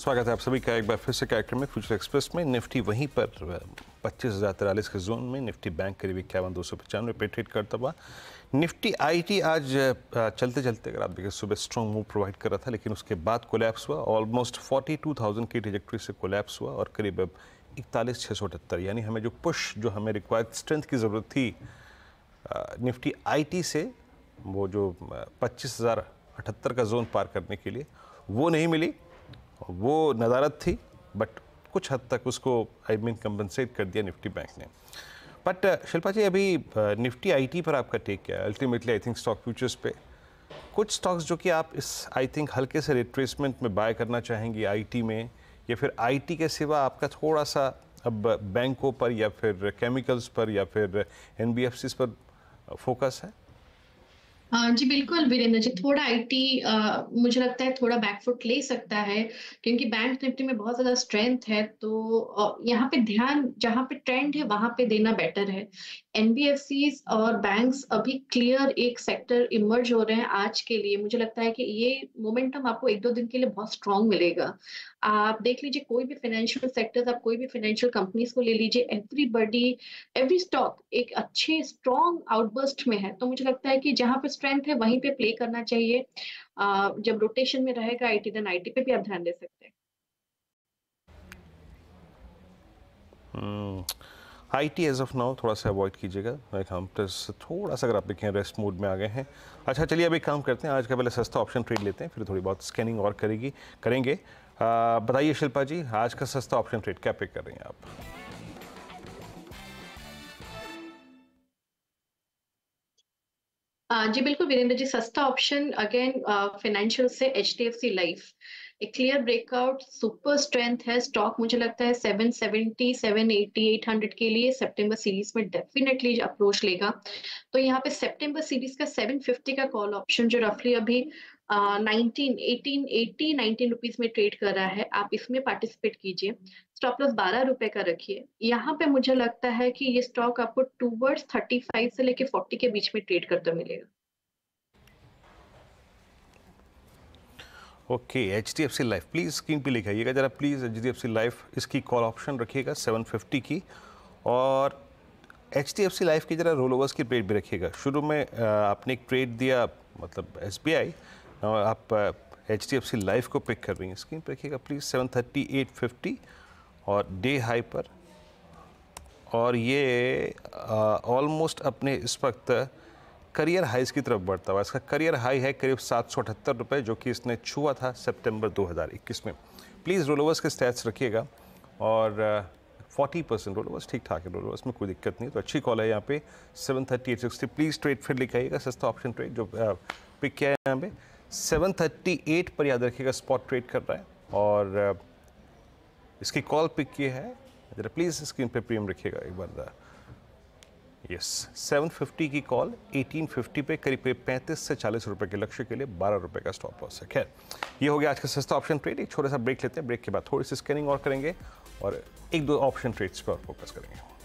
स्वागत है आप सभी का एक बार फिर से कार्यक्रम में फ्यूचर एक्सप्रेस में निफ्टी वहीं पर पच्चीस हज़ार तिरालीस के जोन में निफ्टी बैंक करीब इक्यावन दो सौ पचानवे पे ट्रेड करता हुआ निफ्टी आईटी आज चलते चलते अगर आप देखिए सुबह स्ट्रॉन्ग मूव प्रोवाइड कर रहा था लेकिन उसके बाद कोलैप्स हुआ ऑलमोस्ट फोर्टी टू थाउजेंड की ट्रेजेक्ट्री से कोलैप्स हुआ और करीब इकतालीस छः सौ अठहत्तर यानी हमें जो पुश जो हमें रिक्वायर्ड स्ट्रेंथ की ज़रूरत थी निफ्टी आईटी से वो जो पच्चीस हज़ार अठहत्तर का जोन पार करने के लिए वो नहीं मिली वो नदारत थी बट कुछ हद तक उसको आई मीन कम्पनसेट कर दिया निफ्टी बैंक ने बट uh, शिल्पा जी अभी uh, निफ्टी आईटी पर आपका टेक क्या है ultimately I think stock futures पे कुछ स्टॉक्स जो कि आप इस आई थिंक हल्के से रिट्रेसमेंट में बाय करना चाहेंगी आईटी में या फिर आईटी के सिवा आपका थोड़ा सा अब बैंकों पर या फिर केमिकल्स पर या फिर एन पर फोकस uh, है हाँ जी बिल्कुल वीरेंद्र जी थोड़ा आईटी मुझे लगता है थोड़ा बैकफुट ले सकता है क्योंकि बैंक निफ्टी में बहुत ज्यादा स्ट्रेंथ है तो यहाँ पे ध्यान जहाँ पे ट्रेंड है वहां पे देना बेटर है एनबीएफसी और बैंक्स अभी क्लियर एक सेक्टर इमर्ज हो रहे हैं आज के लिए मुझे लगता है कि ये मोमेंटम आपको एक दो दिन के लिए बहुत स्ट्रांग मिलेगा आप देख लीजिए कोई भी फाइनेंशियल सेक्टर्स आप कोई भी फाइनेंशियल कंपनीज को ले लीजिए एवरीबडी एवरी स्टॉक एक अच्छे स्ट्रॉन्ग आउटबर्स्ट में है तो मुझे लगता है कि जहाँ पे स्ट्रेंथ है वहीं पे प्ले करना चाहिए जब रोटेशन में रहेगा आईटी देन आईटी पे भी आप ध्यान दे सकते हैं I T as of now थोड़ा सा अवॉइड कीजिएगा हम एकाउंटर्स थोड़ा सा अगर आप देखें रेस्ट मूड में आ गए हैं अच्छा चलिए अब एक काम करते हैं आज का पहले सस्ता ऑप्शन ट्रेड लेते हैं फिर थोड़ी बहुत स्कैनिंग और करेगी करेंगे बताइए शिल्पा जी आज का सस्ता ऑप्शन ट्रेड क्या पिक कर रही हैं आप Uh, जी बिल्कुल वीरेंद्र जी सस्ता ऑप्शन अगेन फाइनेंशियल से H D F C Life एक क्लियर ब्रेकआउट सुपर स्ट्रेंथ है स्टॉक मुझे लगता है 770, 780, 800 के लिए सितंबर सीरीज में डेफिनेटली अप्रोच लेगा तो यहाँ पे सितंबर सीरीज का 750 का कॉल ऑप्शन जो रफली अभी nineteen eighteen eighty nineteen rupees में ट्रेड कर रहा है आप इसमें पार्टिसिपेट कीजिए स्टॉप लॉस बारह रुपए का रखिए यहाँ पे मुझे लगता है कि ये स्टॉक आपको टूवर्ड्स थर्टी फाइव से लेके फोर्टी के बीच में ट्रेड करते मिलेगा okay H D F C Life please screen पे लिखाइएगा ज़रा please H D F C Life इसकी कॉल ऑप्शन रखिएगा सेवन फिफ्टी की और H D F C Life की ज़रा रोल ओवर्स की ट्रेड भी रखिएगा शुरू में आपने एक ट्रेड दिया मतलब एस बी आई आप H D F C Life को पिक कर रही हैं स्क्रीन पर रखिएगा please seven thirty eight fifty और डे हाई पर और ये ऑलमोस्ट अपने इस वक्त करियर हाइज की तरफ बढ़ता हुआ इसका करियर हाई है करीब सात सौ अठहत्तर रुपये जो कि इसने छुआ था सितंबर 2021 में प्लीज़ रोलोवर्स के स्टैट्स रखिएगा और फोर्टी परसेंट रोलोवर्स ठीक ठाक है रोलोवर्स में कोई दिक्कत नहीं तो अच्छी कॉल है यहाँ पे seven thirty eight sixty please trade फिर लिखाइएगा सस्ता ऑप्शन ट्रेड जो पिक uh, किया है यहाँ पे सेवन थर्टी एट पर याद रखिएगा स्पॉट ट्रेड कर रहा है और uh, इसकी कॉल पिक की है ज़रा प्लीज़ स्क्रीन पर प्रीमियम रखिएगा एक बार यस सेवन 750 की कॉल 1850 पे करीब करीब पैंतीस से चालीस रुपए के लक्ष्य के लिए बारह रुपए का स्टॉप लॉस है खैर ये हो गया आज का सस्ता ऑप्शन ट्रेड एक छोटा सा ब्रेक लेते हैं ब्रेक के बाद थोड़ी सी स्कैनिंग और करेंगे और एक दो ऑप्शन ट्रेड्स पर फोकस करेंगे